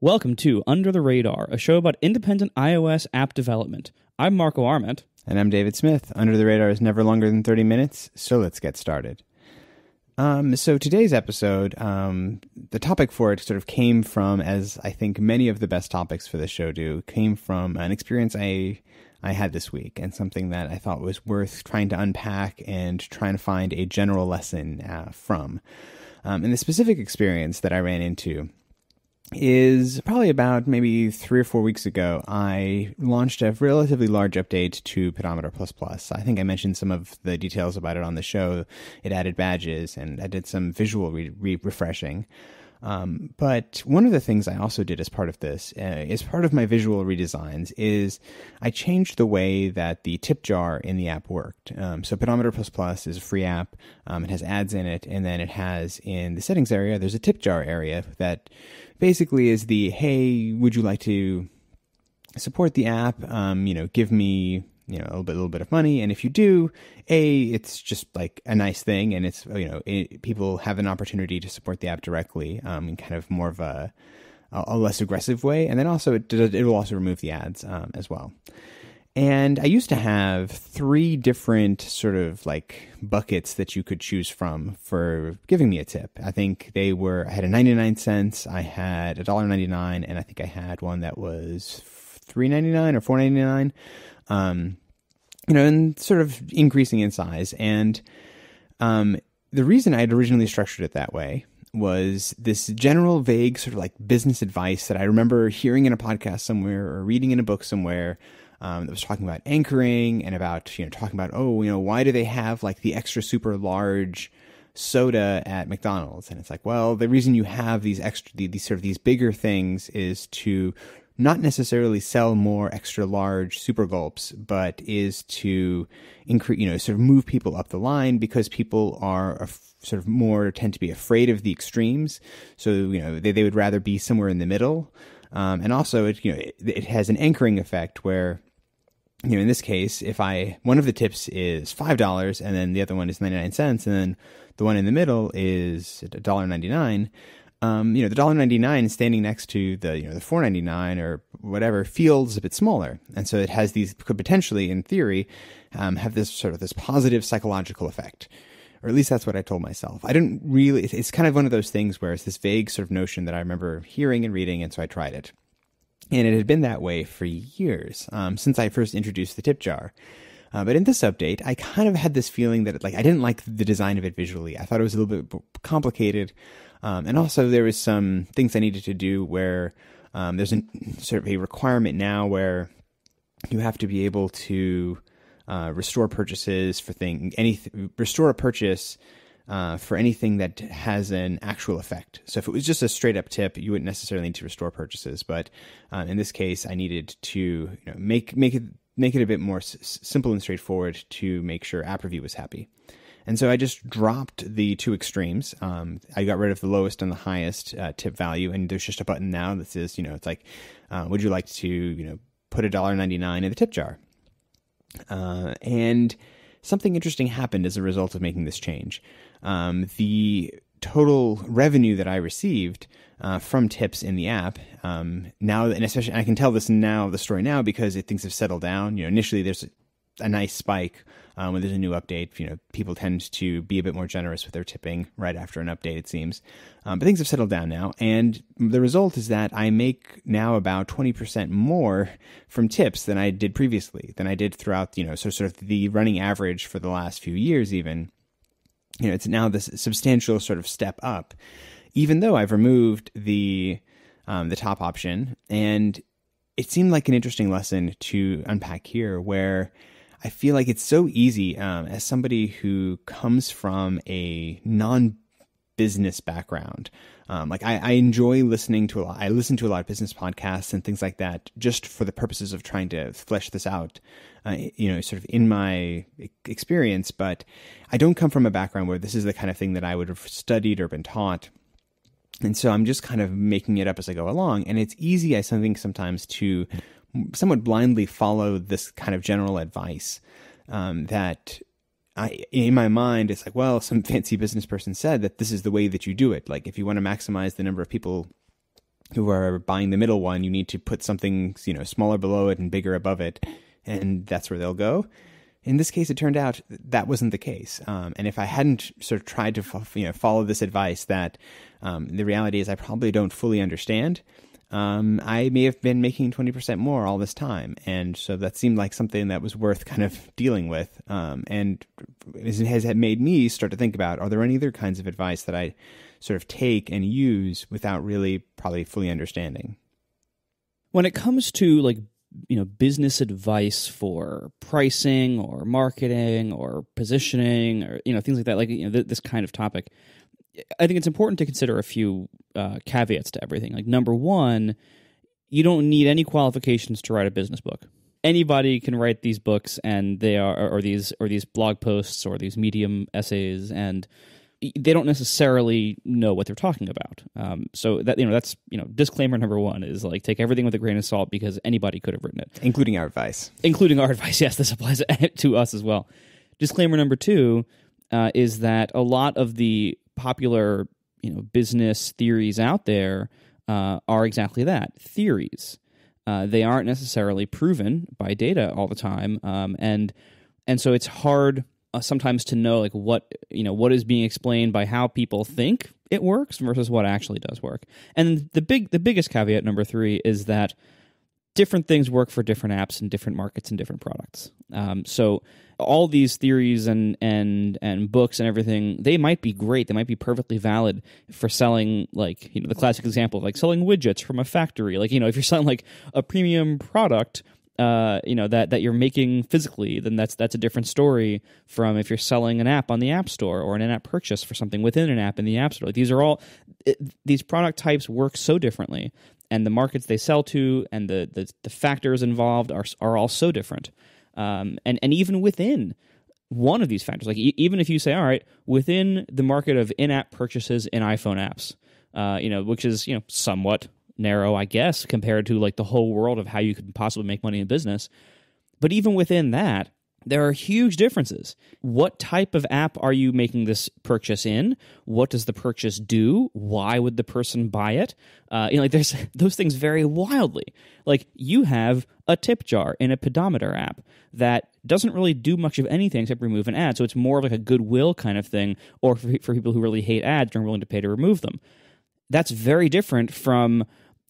Welcome to Under the Radar, a show about independent iOS app development. I'm Marco Arment. And I'm David Smith. Under the Radar is never longer than 30 minutes, so let's get started. Um, so today's episode, um, the topic for it sort of came from, as I think many of the best topics for this show do, came from an experience I I had this week and something that I thought was worth trying to unpack and trying to find a general lesson uh, from. Um, and the specific experience that I ran into is probably about maybe three or four weeks ago, I launched a relatively large update to Pedometer Plus Plus. I think I mentioned some of the details about it on the show. It added badges and I did some visual re- re- refreshing. Um, but one of the things I also did as part of this, uh, as part of my visual redesigns, is I changed the way that the tip jar in the app worked. Um, so Pedometer Plus Plus is a free app. Um, it has ads in it, and then it has in the settings area, there's a tip jar area that basically is the hey, would you like to support the app? Um, you know, give me you know a little bit, little bit of money and if you do a it's just like a nice thing and it's you know it, people have an opportunity to support the app directly um, in kind of more of a a less aggressive way and then also it, it will also remove the ads um, as well and i used to have three different sort of like buckets that you could choose from for giving me a tip i think they were i had a 99 cents i had a dollar 99 and i think i had one that was 399 or 499 um, you know, and sort of increasing in size. And um, the reason I had originally structured it that way was this general vague sort of like business advice that I remember hearing in a podcast somewhere or reading in a book somewhere um, that was talking about anchoring and about you know talking about oh you know why do they have like the extra super large soda at McDonald's and it's like well the reason you have these extra these sort of these bigger things is to not necessarily sell more extra large super gulps, but is to increase, you know, sort of move people up the line because people are af- sort of more tend to be afraid of the extremes. So, you know, they, they would rather be somewhere in the middle. Um, and also, it, you know, it, it has an anchoring effect where, you know, in this case, if I, one of the tips is $5 and then the other one is 99 cents and then the one in the middle is $1.99 um, you know, the dollar ninety nine standing next to the you know the four ninety nine or whatever feels a bit smaller, and so it has these could potentially, in theory, um, have this sort of this positive psychological effect, or at least that's what I told myself. I didn't really. It's kind of one of those things where it's this vague sort of notion that I remember hearing and reading, and so I tried it, and it had been that way for years um, since I first introduced the tip jar. Uh, but in this update, I kind of had this feeling that like I didn't like the design of it visually. I thought it was a little bit complicated. Um, and also, there was some things I needed to do where um, there's a sort of a requirement now where you have to be able to uh, restore purchases for thing any restore a purchase uh, for anything that has an actual effect. So if it was just a straight up tip, you wouldn't necessarily need to restore purchases. But uh, in this case, I needed to you know, make make it make it a bit more s- simple and straightforward to make sure App Review was happy. And so I just dropped the two extremes. Um, I got rid of the lowest and the highest uh, tip value, and there's just a button now that says, you know, it's like, uh, would you like to, you know, put a dollar ninety nine in the tip jar? Uh, and something interesting happened as a result of making this change. Um, the total revenue that I received uh, from tips in the app um, now, and especially I can tell this now the story now because it, things have settled down. You know, initially there's a nice spike um, when there's a new update. You know, people tend to be a bit more generous with their tipping right after an update, it seems. Um, but things have settled down now, and the result is that I make now about 20% more from tips than I did previously, than I did throughout, you know, so sort of the running average for the last few years, even. You know, it's now this substantial sort of step up, even though I've removed the um, the top option, and it seemed like an interesting lesson to unpack here, where I feel like it's so easy um, as somebody who comes from a non business background. Um, like I, I, enjoy listening to a lot. I listen to a lot of business podcasts and things like that, just for the purposes of trying to flesh this out. Uh, you know, sort of in my experience, but I don't come from a background where this is the kind of thing that I would have studied or been taught. And so I'm just kind of making it up as I go along. And it's easy, I think, sometimes to somewhat blindly follow this kind of general advice um, that I, in my mind, it's like, well, some fancy business person said that this is the way that you do it. Like, if you want to maximize the number of people who are buying the middle one, you need to put something, you know, smaller below it and bigger above it, and that's where they'll go. In this case, it turned out that wasn't the case. Um, and if I hadn't sort of tried to, you know, follow this advice, that um, the reality is I probably don't fully understand um, I may have been making 20% more all this time. And so that seemed like something that was worth kind of dealing with. Um, and it has made me start to think about are there any other kinds of advice that I sort of take and use without really probably fully understanding? When it comes to like, you know, business advice for pricing or marketing or positioning or, you know, things like that, like, you know, th this kind of topic, I think it's important to consider a few uh, caveats to everything. Like number one, you don't need any qualifications to write a business book. Anybody can write these books, and they are or these or these blog posts or these medium essays, and they don't necessarily know what they're talking about. Um, so that you know that's you know disclaimer number one is like take everything with a grain of salt because anybody could have written it, including our advice. Including our advice, yes, this applies to us as well. Disclaimer number two uh, is that a lot of the popular you know business theories out there uh, are exactly that theories. Uh, they aren't necessarily proven by data all the time, um, and and so it's hard uh, sometimes to know like what you know what is being explained by how people think it works versus what actually does work. And the big the biggest caveat number three is that different things work for different apps and different markets and different products. Um, so all these theories and and and books and everything they might be great they might be perfectly valid for selling like you know the classic example like selling widgets from a factory like you know if you're selling like a premium product uh, you know that that you're making physically, then that's that's a different story from if you're selling an app on the App Store or an in-app purchase for something within an app in the App Store. Like these are all it, these product types work so differently and the markets they sell to and the the, the factors involved are are all so different. Um, and and even within one of these factors, like e- even if you say, all right, within the market of in-app purchases in iPhone apps, uh, you know, which is you know somewhat narrow, I guess, compared to like the whole world of how you could possibly make money in business. But even within that, there are huge differences. What type of app are you making this purchase in? What does the purchase do? Why would the person buy it? Uh, you know, like there's those things vary wildly. Like you have a tip jar in a pedometer app that doesn't really do much of anything except remove an ad, so it's more like a goodwill kind of thing, or for, for people who really hate ads and are willing to pay to remove them. That's very different from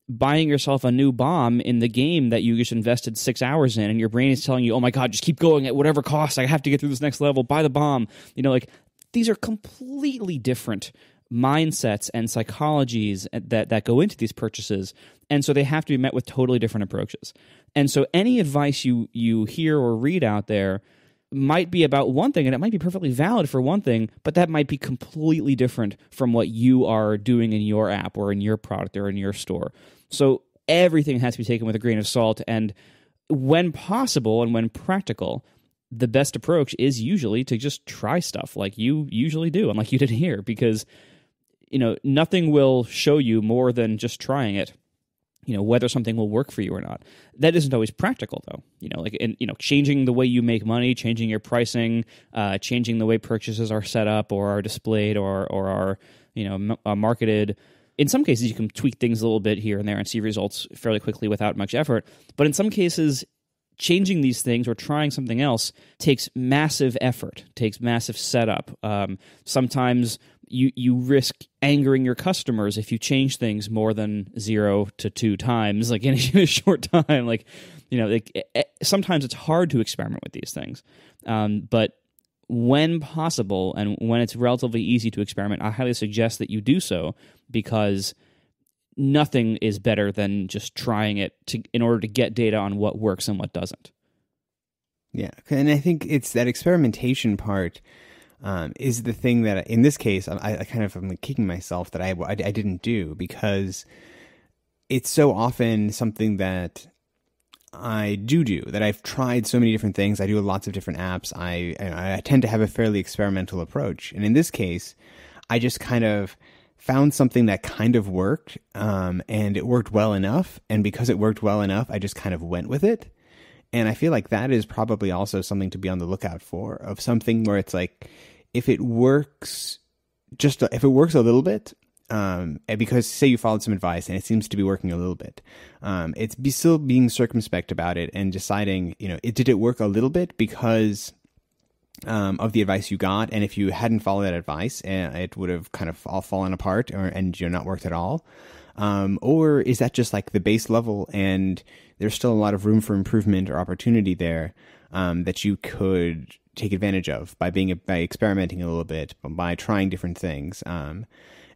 buying yourself a new bomb in the game that you just invested six hours in, and your brain is telling you, "Oh my god, just keep going at whatever cost. I have to get through this next level. Buy the bomb." You know, like these are completely different mindsets and psychologies that that go into these purchases and so they have to be met with totally different approaches and so any advice you you hear or read out there might be about one thing and it might be perfectly valid for one thing, but that might be completely different from what you are doing in your app or in your product or in your store. So everything has to be taken with a grain of salt. And when possible and when practical, the best approach is usually to just try stuff like you usually do and like you did here because you know nothing will show you more than just trying it you know whether something will work for you or not that isn't always practical though you know like and you know changing the way you make money changing your pricing uh, changing the way purchases are set up or are displayed or or are you know m- uh, marketed in some cases you can tweak things a little bit here and there and see results fairly quickly without much effort but in some cases changing these things or trying something else takes massive effort takes massive setup um, sometimes you you risk angering your customers if you change things more than zero to two times, like in a short time. Like, you know, like, it, sometimes it's hard to experiment with these things, um, but when possible and when it's relatively easy to experiment, I highly suggest that you do so because nothing is better than just trying it to, in order to get data on what works and what doesn't. Yeah, and I think it's that experimentation part um, is the thing that in this case I, I kind of am kicking myself that I, I, I didn't do because it's so often something that I do do that I've tried so many different things. I do lots of different apps. I I tend to have a fairly experimental approach, and in this case, I just kind of found something that kind of worked, um, and it worked well enough. And because it worked well enough, I just kind of went with it. And I feel like that is probably also something to be on the lookout for of something where it's like, if it works, just if it works a little bit, um, because say you followed some advice and it seems to be working a little bit, um, it's be still being circumspect about it and deciding, you know, it did it work a little bit because um, of the advice you got, and if you hadn't followed that advice, eh, it would have kind of all fallen apart or and you know, not worked at all. Um, or is that just like the base level and there's still a lot of room for improvement or opportunity there um, that you could take advantage of by being by experimenting a little bit, by trying different things? Um,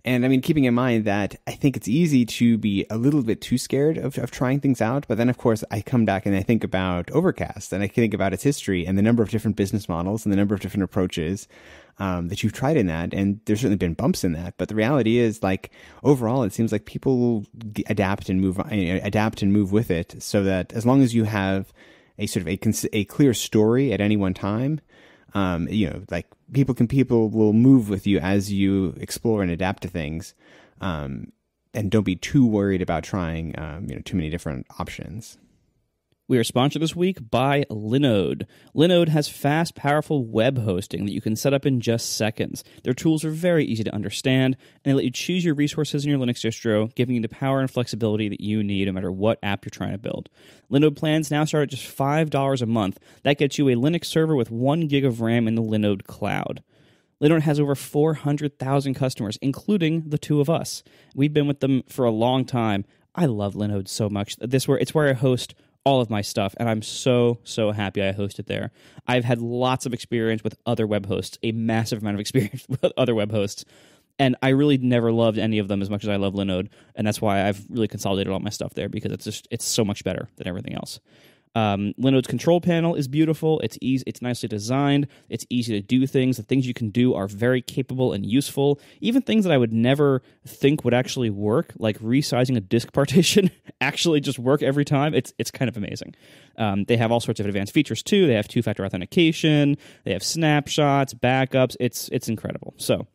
and I mean, keeping in mind that I think it's easy to be a little bit too scared of, of trying things out. But then, of course, I come back and I think about Overcast and I think about its history and the number of different business models and the number of different approaches um, that you've tried in that. And there's certainly been bumps in that. But the reality is, like, overall, it seems like people adapt and move, you know, adapt and move with it so that as long as you have a sort of a, a clear story at any one time, um, you know, like people can people will move with you as you explore and adapt to things, um, and don't be too worried about trying um, you know too many different options. We are sponsored this week by Linode. Linode has fast, powerful web hosting that you can set up in just seconds. Their tools are very easy to understand, and they let you choose your resources in your Linux distro, giving you the power and flexibility that you need no matter what app you're trying to build. Linode plans now start at just $5 a month. That gets you a Linux server with 1 gig of RAM in the Linode cloud. Linode has over 400,000 customers, including the two of us. We've been with them for a long time. I love Linode so much. This where it's where I host all of my stuff, and I'm so, so happy I hosted there. I've had lots of experience with other web hosts, a massive amount of experience with other web hosts, and I really never loved any of them as much as I love Linode, and that's why I've really consolidated all my stuff there because it's just it's so much better than everything else. Um, Linode's control panel is beautiful. It's easy. It's nicely designed. It's easy to do things. The things you can do are very capable and useful. Even things that I would never think would actually work, like resizing a disk partition, actually just work every time. It's it's kind of amazing. Um, they have all sorts of advanced features too. They have two factor authentication. They have snapshots, backups. It's it's incredible. So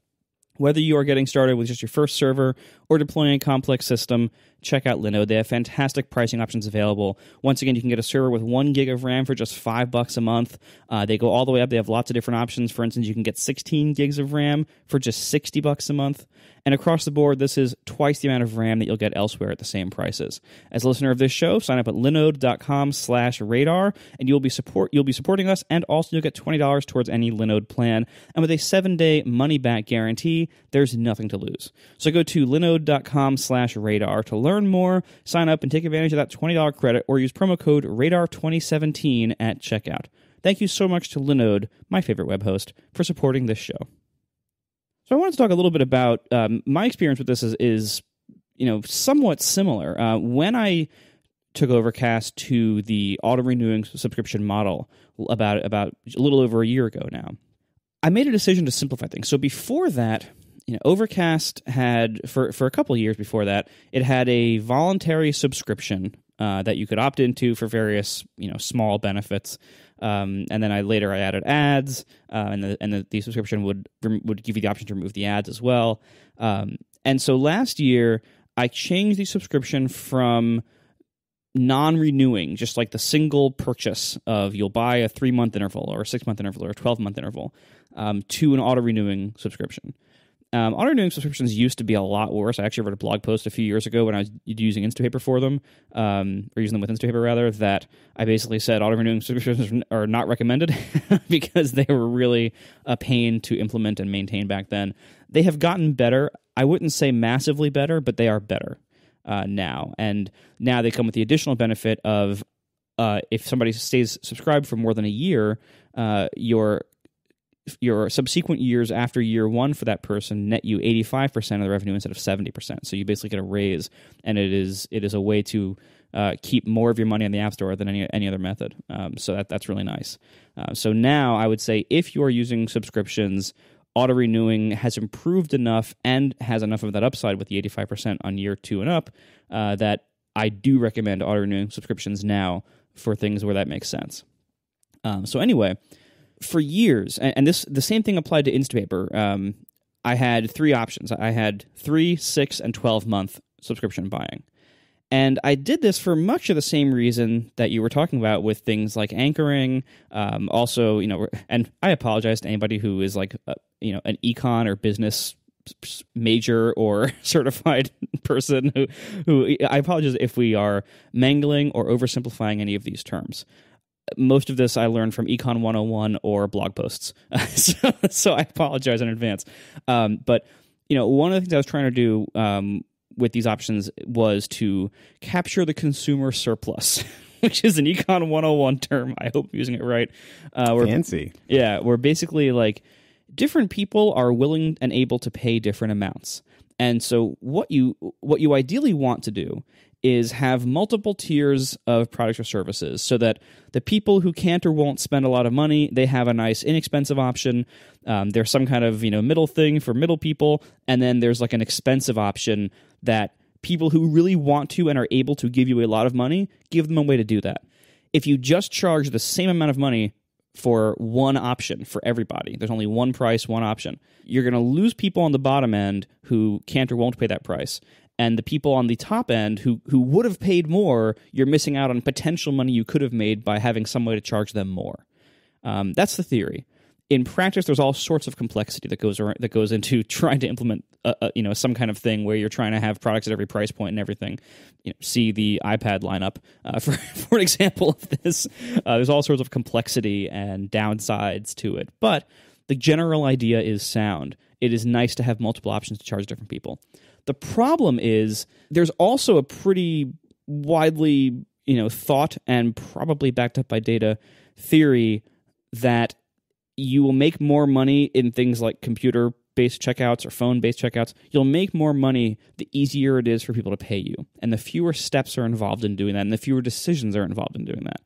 whether you are getting started with just your first server or deploying a complex system, check out Linode. They have fantastic pricing options available. Once again, you can get a server with one gig of RAM for just five bucks a month. Uh, they go all the way up. They have lots of different options. For instance, you can get 16 gigs of RAM for just 60 bucks a month. And across the board, this is twice the amount of RAM that you'll get elsewhere at the same prices. As a listener of this show, sign up at linode.com slash radar, and you'll be support you'll be supporting us, and also you'll get $20 towards any Linode plan. And with a seven-day money-back guarantee, there's nothing to lose. So go to linode.com slash radar to learn more, sign up, and take advantage of that $20 credit, or use promo code RADAR2017 at checkout. Thank you so much to Linode, my favorite web host, for supporting this show. So I wanted to talk a little bit about um, my experience with this is, is you know somewhat similar. Uh, when I took Overcast to the auto renewing subscription model about about a little over a year ago now, I made a decision to simplify things. So before that, you know, Overcast had for for a couple years before that, it had a voluntary subscription uh, that you could opt into for various you know small benefits. Um, and then I later I added ads, uh, and the and the, the, subscription would would give you the option to remove the ads as well. Um, and so last year I changed the subscription from non-renewing, just like the single purchase of you'll buy a three-month interval or a six-month interval or a twelve-month interval, um, to an auto-renewing subscription um, auto-renewing subscriptions used to be a lot worse. I actually wrote a blog post a few years ago when I was using Instapaper for them, um, or using them with Instapaper rather, that I basically said auto-renewing subscriptions are not recommended because they were really a pain to implement and maintain back then. They have gotten better. I wouldn't say massively better, but they are better uh, now. And now they come with the additional benefit of uh, if somebody stays subscribed for more than a year, uh, your your subsequent years after year one for that person net you 85% of the revenue instead of 70% so you basically get a raise and it is it is a way to uh, keep more of your money on the app store than any any other method um, so that, that's really nice uh, so now i would say if you are using subscriptions auto renewing has improved enough and has enough of that upside with the 85% on year two and up uh, that i do recommend auto renewing subscriptions now for things where that makes sense um, so anyway for years, and, and this the same thing applied to Instapaper. Um, I had three options. I had three, six, and twelve month subscription buying, and I did this for much of the same reason that you were talking about with things like anchoring. Um, also, you know, and I apologize to anybody who is like, a, uh, you know, an econ or business major or certified person who who I apologize if we are mangling or oversimplifying any of these terms most of this I learned from Econ 101 or blog posts. so, so, I apologize in advance. Um, but you know, one of the things I was trying to do um, with these options was to capture the consumer surplus. Which is an Econ 101 term. I hope I'm using it right. Uh, Fancy. Yeah, where basically like different people are willing and able to pay different amounts. And so what you what you ideally want to do is have multiple tiers of products or services so that the people who can't or won't spend a lot of money they have a nice inexpensive option um, there's some kind of you know middle thing for middle people and then there's like an expensive option that people who really want to and are able to give you a lot of money give them a way to do that if you just charge the same amount of money for one option for everybody. There's only one price, one option. You're going to lose people on the bottom end who can't or won't pay that price and the people on the top end who who would have paid more, you're missing out on potential money you could have made by having some way to charge them more. Um, that's the theory. In practice, there's all sorts of complexity that goes around, that goes into trying to implement a, uh, a, uh, you know some kind of thing where you're trying to have products at every price point and everything. You know, see the iPad lineup uh, for for an example of this. Uh, there's all sorts of complexity and downsides to it, but the general idea is sound. It is nice to have multiple options to charge different people. The problem is there's also a pretty widely, you know, thought and probably backed up by data theory that you will make more money in things like computer based checkouts or phone based checkouts, you'll make more money the easier it is for people to pay you. And the fewer steps are involved in doing that and the fewer decisions are involved in doing that.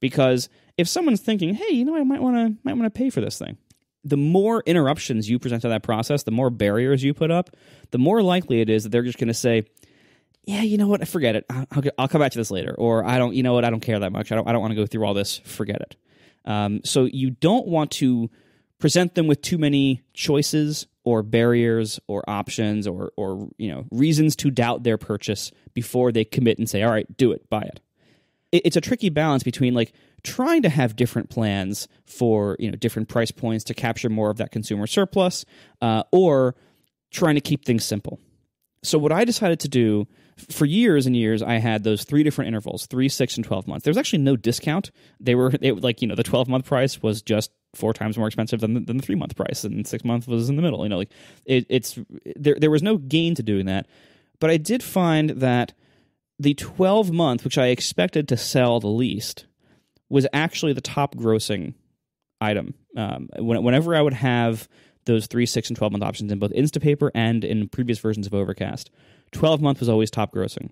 Because if someone's thinking, "Hey, you know, I might want to might want to pay for this thing." the more interruptions you present to that process, the more barriers you put up, the more likely it is that they're just going to say, yeah, you know what? I forget it. I'll, I'll, come back to this later. Or I don't, you know what? I don't care that much. I don't, I don't want to go through all this. Forget it. Um, so you don't want to present them with too many choices or barriers or options or, or, you know, reasons to doubt their purchase before they commit and say, all right, do it, buy it. it it's a tricky balance between like trying to have different plans for you know different price points to capture more of that consumer surplus, uh, or trying to keep things simple. So what I decided to do for years and years, I had those three different intervals: three, six, and twelve months. There was actually no discount. They were it, like you know the twelve month price was just four times more expensive than the, than the three month price, and six month was in the middle. You know, like it, it's there. There was no gain to doing that, but I did find that the twelve month, which I expected to sell the least was actually the top grossing item. Um, whenever I would have those three, six, and 12 month options in both Instapaper and in previous versions of Overcast, 12 month was always top grossing.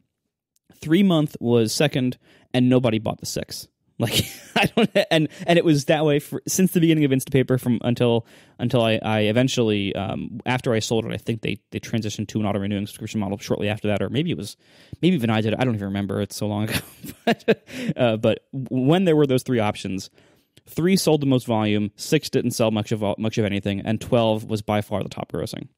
Three month was second, and nobody bought the six. Like I don't, and and it was that way for, since the beginning of Instapaper from until until I, I eventually um, after I sold it, I think they they transitioned to an auto renewing subscription model shortly after that, or maybe it was maybe even I did. I don't even remember. It's so long ago. but, uh, but when there were those three options, three sold the most volume, six didn't sell much of much of anything, and twelve was by far the top grossing.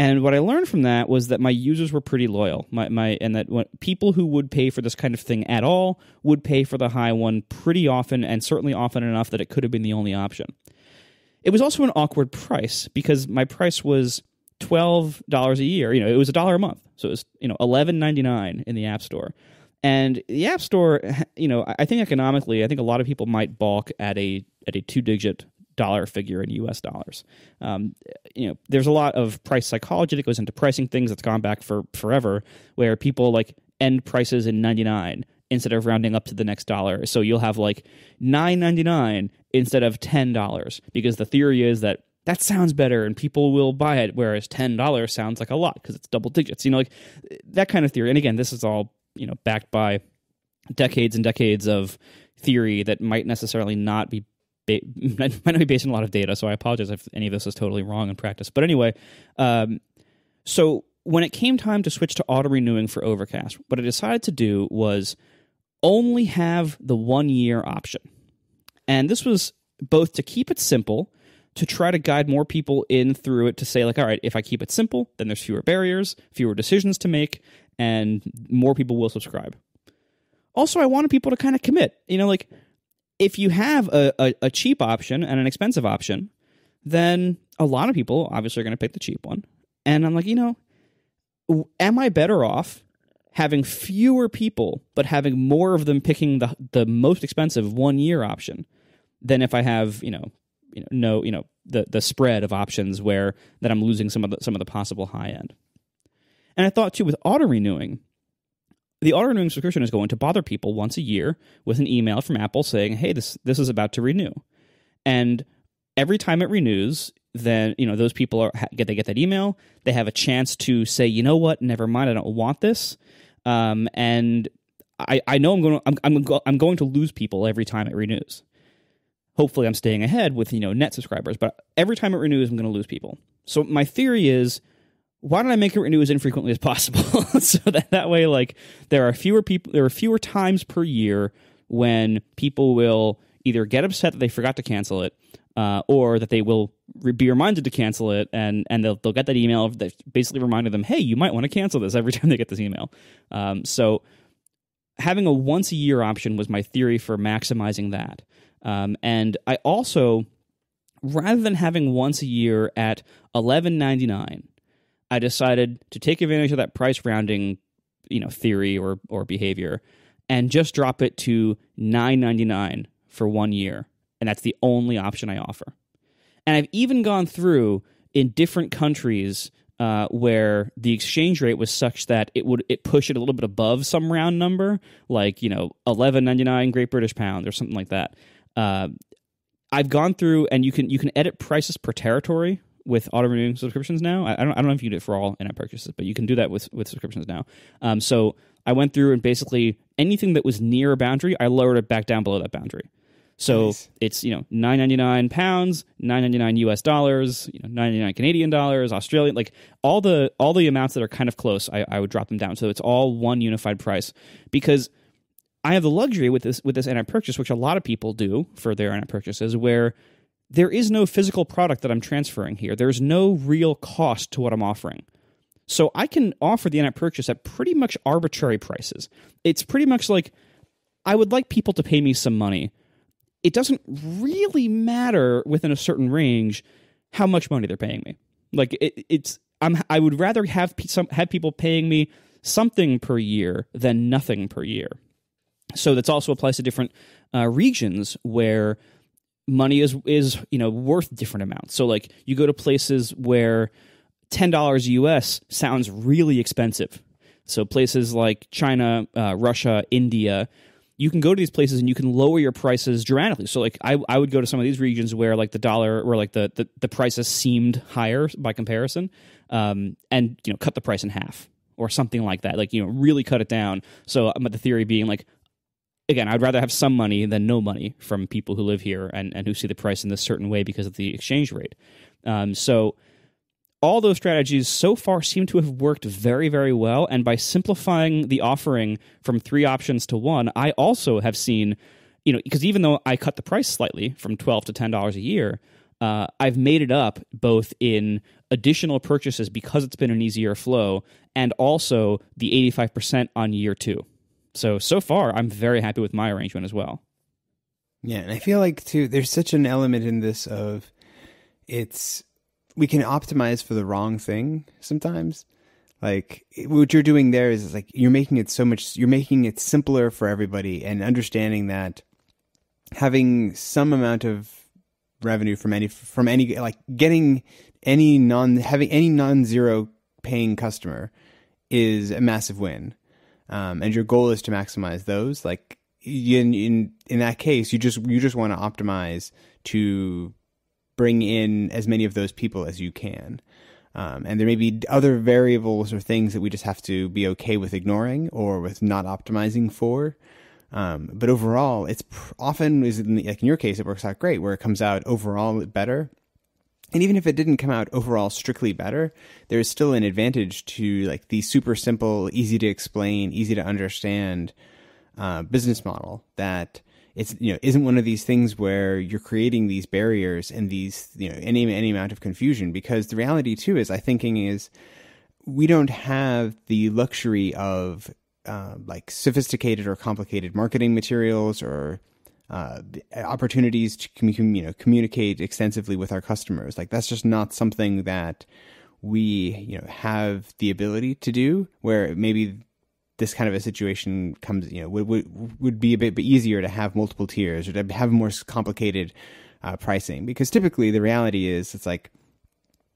And what I learned from that was that my users were pretty loyal. My, my and that when, people who would pay for this kind of thing at all would pay for the high one pretty often, and certainly often enough that it could have been the only option. It was also an awkward price because my price was twelve dollars a year. You know, it was a dollar a month, so it was you know eleven ninety nine in the App Store. And the App Store, you know, I think economically, I think a lot of people might balk at a at a two digit dollar figure in U.S. dollars. Um, you know, there's a lot of price psychology that goes into pricing things that's gone back for forever, where people like end prices in 99 instead of rounding up to the next dollar. So you'll have like 9.99 instead of $10 because the theory is that that sounds better and people will buy it whereas $10 sounds like a lot because it's double digits. You know like that kind of theory. And again, this is all, you know, backed by decades and decades of theory that might necessarily not be ba- might not be based on a lot of data, so I apologize if any of this is totally wrong in practice. But anyway, um, so when it came time to switch to auto renewing for Overcast, what I decided to do was only have the one year option. And this was both to keep it simple, to try to guide more people in through it to say, like, all right, if I keep it simple, then there's fewer barriers, fewer decisions to make, and more people will subscribe. Also, I wanted people to kind of commit. You know, like, if you have a, a, a cheap option and an expensive option, then a lot of people obviously are going to pick the cheap one. And I'm like, you know, am I better off having fewer people but having more of them picking the the most expensive one year option than if I have you know you know no you know the the spread of options where that I'm losing some of the some of the possible high end. And I thought too with auto renewing, the auto renewing subscription is going to bother people once a year with an email from Apple saying, "Hey, this this is about to renew," and every time it renews, then you know those people are get they get that email. They have a chance to say, "You know what? Never mind. I don't want this," um, and I, I know I'm going to I'm I'm, go, I'm going to lose people every time it renews. Hopefully, I'm staying ahead with you know net subscribers, but every time it renews, I'm going to lose people. So my theory is why don't I make it renew as infrequently as possible? so that, that way, like there are fewer people, there are fewer times per year when people will either get upset that they forgot to cancel it, uh, or that they will be reminded to cancel it, and and they'll they'll get that email that basically reminded them, hey, you might want to cancel this every time they get this email. Um, so having a once a year option was my theory for maximizing that, um, and I also rather than having once a year at eleven ninety nine I decided to take advantage of that price rounding, you know, theory or or behavior, and just drop it to nine ninety nine for one year, and that's the only option I offer. And I've even gone through in different countries uh, where the exchange rate was such that it would it push it a little bit above some round number, like you know eleven ninety nine Great British Pound or something like that. Uh, I've gone through and you can you can edit prices per territory with auto renewing subscriptions now. I, I, don't I don't know if you do it for all in-app purchases, but you can do that with with subscriptions now. Um, so I went through and basically anything that was near a boundary, I lowered it back down below that boundary. So nice. it's you know nine ninety nine pounds, nine ninety nine U.S. dollars, you know ninety nine Canadian dollars, Australian, like all the all the amounts that are kind of close, I, I would drop them down. So it's all one unified price because I have the luxury with this with this in-app purchase, which a lot of people do for their in-app purchases, where there is no physical product that I'm transferring here. There's no real cost to what I'm offering. So I can offer the in-app purchase at pretty much arbitrary prices. It's pretty much like I would like people to pay me some money. It doesn't really matter within a certain range how much money they're paying me. Like it, it's I'm I would rather have pe- some have people paying me something per year than nothing per year. So that also applies to different uh, regions where money is is you know worth different amounts. So like you go to places where ten dollars US sounds really expensive. So places like China, uh, Russia, India, you can go to these places and you can lower your prices dramatically. So like I, I would go to some of these regions where like the dollar or like the the, the prices seemed higher by comparison, um, and you know cut the price in half or something like that. Like you know really cut it down. So um, the theory being like again, I'd rather have some money than no money from people who live here and, and who see the price in this certain way because of the exchange rate. Um, so all those strategies so far seem to have worked very, very well. And by simplifying the offering from three options to one, I also have seen, you know, because even though I cut the price slightly from twelve to ten dollars a year, uh, I've made it up both in additional purchases because it's been an easier flow, and also the eighty-five percent on year two so so far, I'm very happy with my arrangement as well. Yeah, and I feel like too, there's such an element in this of it's we can optimize for the wrong thing sometimes. Like what you're doing there is like you're making it so much you're making it simpler for everybody and understanding that having some amount of revenue from any from any like getting any non having any non-zero paying customer is a massive win um, and your goal is to maximize those, like in in in that case, you just you just want to optimize to bring in as many of those people as you can. Um, and there may be other variables or things that we just have to be okay with ignoring or with not optimizing for. Um, but overall, it's pr- often is in the, like in your case, it works out great where it comes out overall better and even if it didn't come out overall strictly better there's still an advantage to like the super simple easy to explain easy to understand uh, business model that it's you know isn't one of these things where you're creating these barriers and these you know any any amount of confusion because the reality too is i thinking is we don't have the luxury of uh, like sophisticated or complicated marketing materials or uh, opportunities to you know communicate extensively with our customers. Like that's just not something that we you know have the ability to do. Where maybe this kind of a situation comes you know would would, would be a bit easier to have multiple tiers or to have more complicated uh, pricing because typically the reality is it's like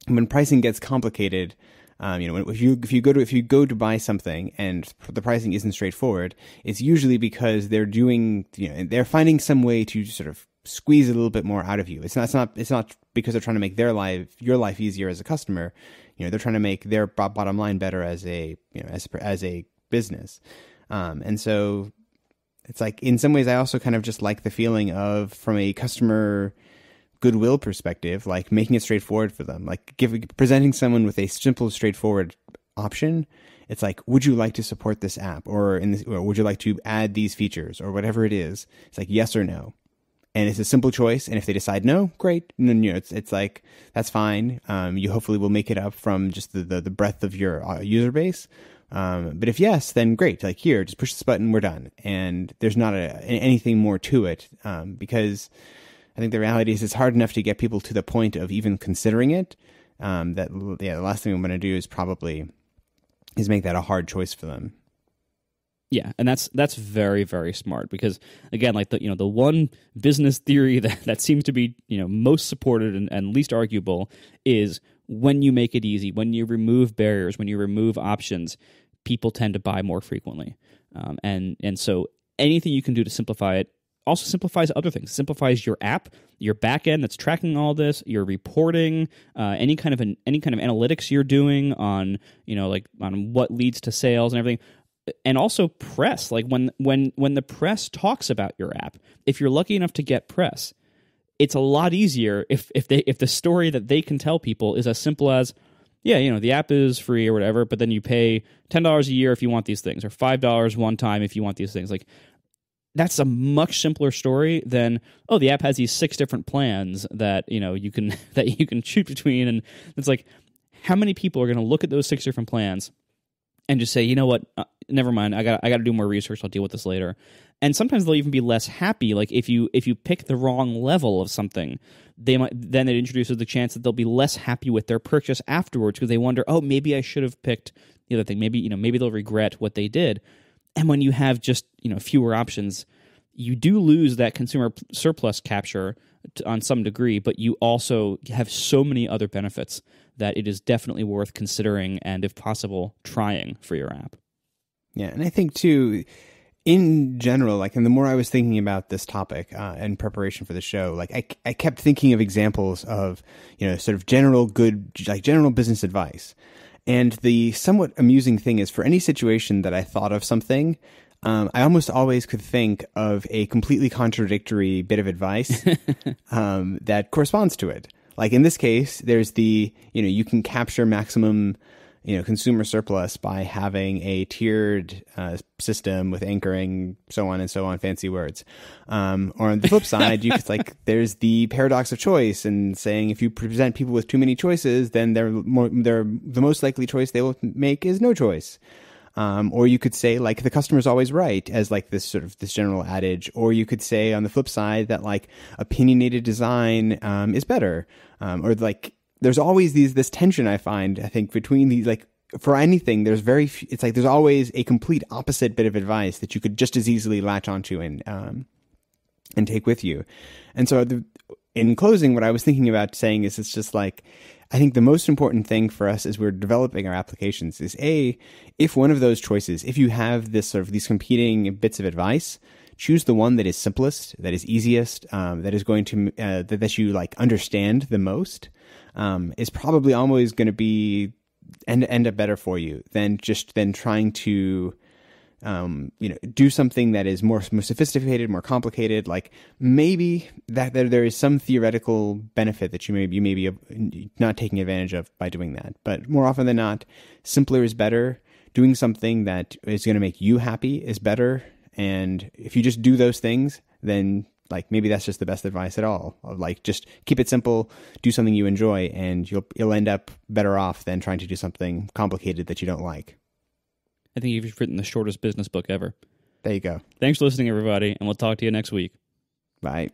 when pricing gets complicated um, you know, if you if you go to if you go to buy something and the pricing isn't straightforward, it's usually because they're doing you know they're finding some way to sort of squeeze a little bit more out of you. It's not it's not it's not because they're trying to make their life your life easier as a customer. You know, they're trying to make their bottom line better as a you know as as a business. Um, and so it's like in some ways I also kind of just like the feeling of from a customer goodwill perspective, like making it straightforward for them, like giving presenting someone with a simple, straightforward option. It's like, would you like to support this app, or in this, or would you like to add these features, or whatever it is? It's like yes or no, and it's a simple choice. And if they decide no, great. No, you know, it's it's like that's fine. Um, you hopefully will make it up from just the the, the breadth of your uh, user base. Um, but if yes, then great. Like here, just push this button, we're done, and there's not a, anything more to it um, because I think the reality is it's hard enough to get people to the point of even considering it. Um, that yeah, the last thing I'm going to do is probably is make that a hard choice for them. Yeah, and that's that's very very smart because again, like the you know the one business theory that that seems to be you know most supported and, and least arguable is when you make it easy, when you remove barriers, when you remove options, people tend to buy more frequently, um, and and so anything you can do to simplify it also simplifies other things. It simplifies your app, your backend that's tracking all this, your reporting, uh, any kind of an, any kind of analytics you're doing on you know like on what leads to sales and everything. And also press, like when when when the press talks about your app, if you're lucky enough to get press, it's a lot easier if if they if the story that they can tell people is as simple as yeah, you know, the app is free or whatever, but then you pay $10 a year if you want these things or $5 one time if you want these things. Like that's a much simpler story than oh the app has these six different plans that you know you can that you can choose between and it's like how many people are going to look at those six different plans and just say you know what uh, never mind i got i got to do more research i'll deal with this later and sometimes they'll even be less happy like if you if you pick the wrong level of something they might then it introduces the chance that they'll be less happy with their purchase afterwards because they wonder oh maybe i should have picked the other thing maybe you know maybe they'll regret what they did and when you have just you know fewer options, you do lose that consumer surplus capture to, on some degree, but you also have so many other benefits that it is definitely worth considering and, if possible, trying for your app. Yeah, and I think too, in general, like, and the more I was thinking about this topic uh, in preparation for the show, like, I, I kept thinking of examples of, you know, sort of general good, like general business advice. And the somewhat amusing thing is, for any situation that I thought of something, um, I almost always could think of a completely contradictory bit of advice um, that corresponds to it. Like in this case, there's the you know you can capture maximum you know consumer surplus by having a tiered uh, system with anchoring so on and so on fancy words um, or on the flip side you could like there's the paradox of choice and saying if you present people with too many choices then they're more they're the most likely choice they will make is no choice um, or you could say like the customer's always right as like this sort of this general adage or you could say on the flip side that like opinionated design um, is better um, or like there's always these this tension I find I think between these like for anything there's very few, it's like there's always a complete opposite bit of advice that you could just as easily latch onto and um, and take with you. And so the, in closing, what I was thinking about saying is it's just like I think the most important thing for us as we're developing our applications is a if one of those choices, if you have this sort of these competing bits of advice, choose the one that is simplest, that is easiest, um, that is going to uh, that, that you like understand the most. Um, is probably always going to be end end up better for you than just than trying to um, you know do something that is more more sophisticated, more complicated. Like maybe that, that there is some theoretical benefit that you may you may be not taking advantage of by doing that. But more often than not, simpler is better. Doing something that is going to make you happy is better and if you just do those things, then like maybe that's just the best advice at all. Like just keep it simple, do something you enjoy, and you'll you'll end up better off than trying to do something complicated that you don't like. I think you've written the shortest business book ever. There you go. Thanks for listening, everybody, and we'll talk to you next week. Bye.